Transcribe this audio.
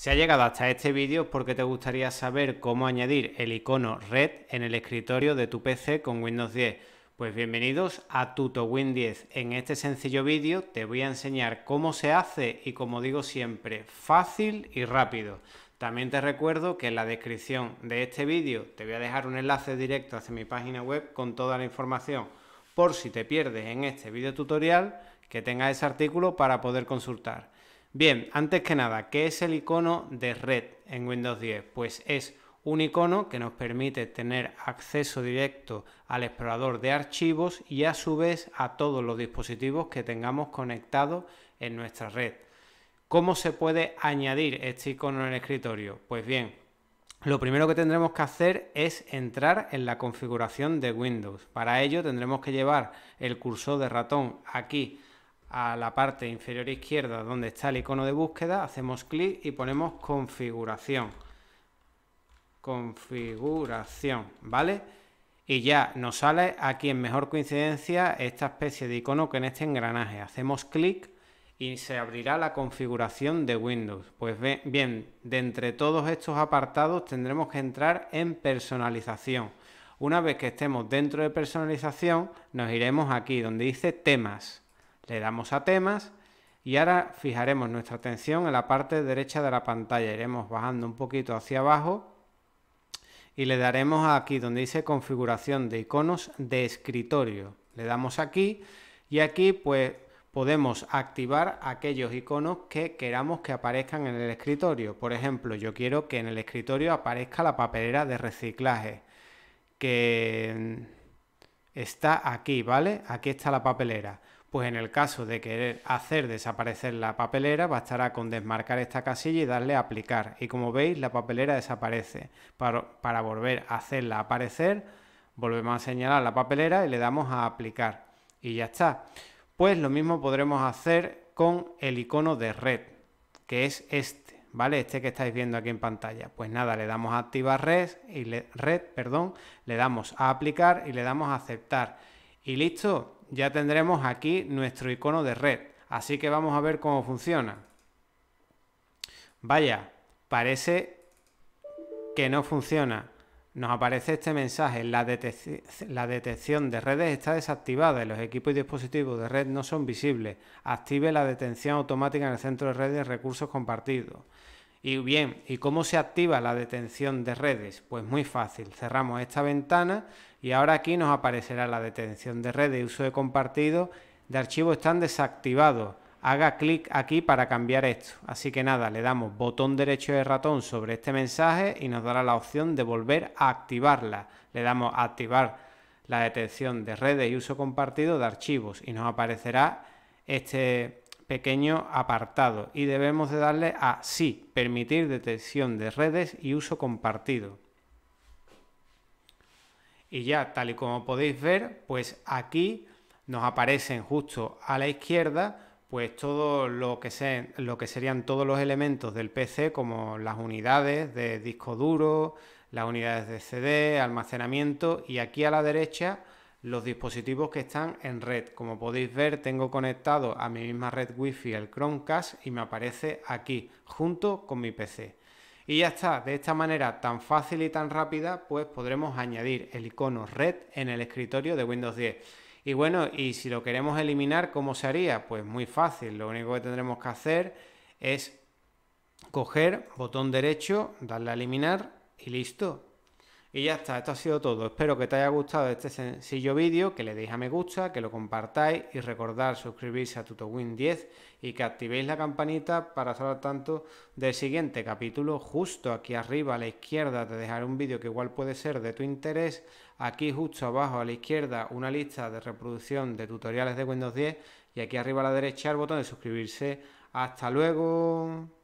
Si ha llegado hasta este vídeo es porque te gustaría saber cómo añadir el icono Red en el escritorio de tu PC con Windows 10. Pues bienvenidos a Win 10. En este sencillo vídeo te voy a enseñar cómo se hace y como digo siempre, fácil y rápido. También te recuerdo que en la descripción de este vídeo te voy a dejar un enlace directo hacia mi página web con toda la información por si te pierdes en este vídeo tutorial que tengas ese artículo para poder consultar. Bien, antes que nada, ¿qué es el icono de red en Windows 10? Pues es un icono que nos permite tener acceso directo al explorador de archivos y a su vez a todos los dispositivos que tengamos conectados en nuestra red. ¿Cómo se puede añadir este icono en el escritorio? Pues bien, lo primero que tendremos que hacer es entrar en la configuración de Windows. Para ello tendremos que llevar el cursor de ratón aquí a la parte inferior izquierda donde está el icono de búsqueda, hacemos clic y ponemos configuración. Configuración, ¿vale? Y ya nos sale aquí en mejor coincidencia esta especie de icono que en este engranaje. Hacemos clic y se abrirá la configuración de Windows. Pues bien, de entre todos estos apartados tendremos que entrar en personalización. Una vez que estemos dentro de personalización, nos iremos aquí donde dice temas le damos a temas y ahora fijaremos nuestra atención en la parte derecha de la pantalla. Iremos bajando un poquito hacia abajo y le daremos aquí donde dice configuración de iconos de escritorio. Le damos aquí y aquí pues podemos activar aquellos iconos que queramos que aparezcan en el escritorio. Por ejemplo, yo quiero que en el escritorio aparezca la papelera de reciclaje que está aquí, ¿vale? Aquí está la papelera pues en el caso de querer hacer desaparecer la papelera, bastará con desmarcar esta casilla y darle a aplicar. Y como veis, la papelera desaparece. Para, volver a hacerla aparecer, volvemos a señalar la papelera y le damos a aplicar. Y ya está. Pues lo mismo podremos hacer con el icono de red, que es este, ¿vale? Este que estáis viendo aquí en pantalla. Pues nada, le damos a activar red y red, perdón, le damos a aplicar y le damos a aceptar. Y listo ya tendremos aquí nuestro icono de red. Así que vamos a ver cómo funciona. Vaya, parece que no funciona. Nos aparece este mensaje, la, detección de redes está desactivada y los equipos y dispositivos de red no son visibles. Active la detención automática en el centro de redes recursos compartidos. Y bien, ¿y cómo se activa la detención de redes? Pues muy fácil, cerramos esta ventana y ahora aquí nos aparecerá la detención de redes y uso de compartido de archivos están desactivados. Haga clic aquí para cambiar esto. Así que nada, le damos botón derecho de ratón sobre este mensaje y nos dará la opción de volver a activarla. Le damos a activar la detención de redes y uso compartido de archivos y nos aparecerá este pequeño apartado y debemos de darle a sí, permitir detección de redes y uso compartido. Y ya, tal y como podéis ver, pues aquí nos aparecen justo a la izquierda pues todo lo que, lo que serían todos los elementos del PC como las unidades de disco duro, las unidades de CD, almacenamiento y aquí a la derecha los dispositivos que están en red. Como podéis ver, tengo conectado a mi misma red wifi el Chromecast y me aparece aquí, junto con mi PC. Y ya está, de esta manera tan fácil y tan rápida, pues podremos añadir el icono red en el escritorio de Windows 10. Y bueno, y si lo queremos eliminar, ¿cómo se haría? Pues muy fácil, lo único que tendremos que hacer es coger botón derecho, darle a eliminar y listo, y ya está, esto ha sido todo. Espero que te haya gustado este sencillo vídeo, que le deis a me gusta, que lo compartáis y recordad suscribirse a TutoWin 10 y que activéis la campanita para estar al tanto del siguiente capítulo. Justo aquí arriba a la izquierda te dejaré un vídeo que igual puede ser de tu interés. Aquí justo abajo a la izquierda una lista de reproducción de tutoriales de Windows 10 y aquí arriba a la derecha el botón de suscribirse. Hasta luego.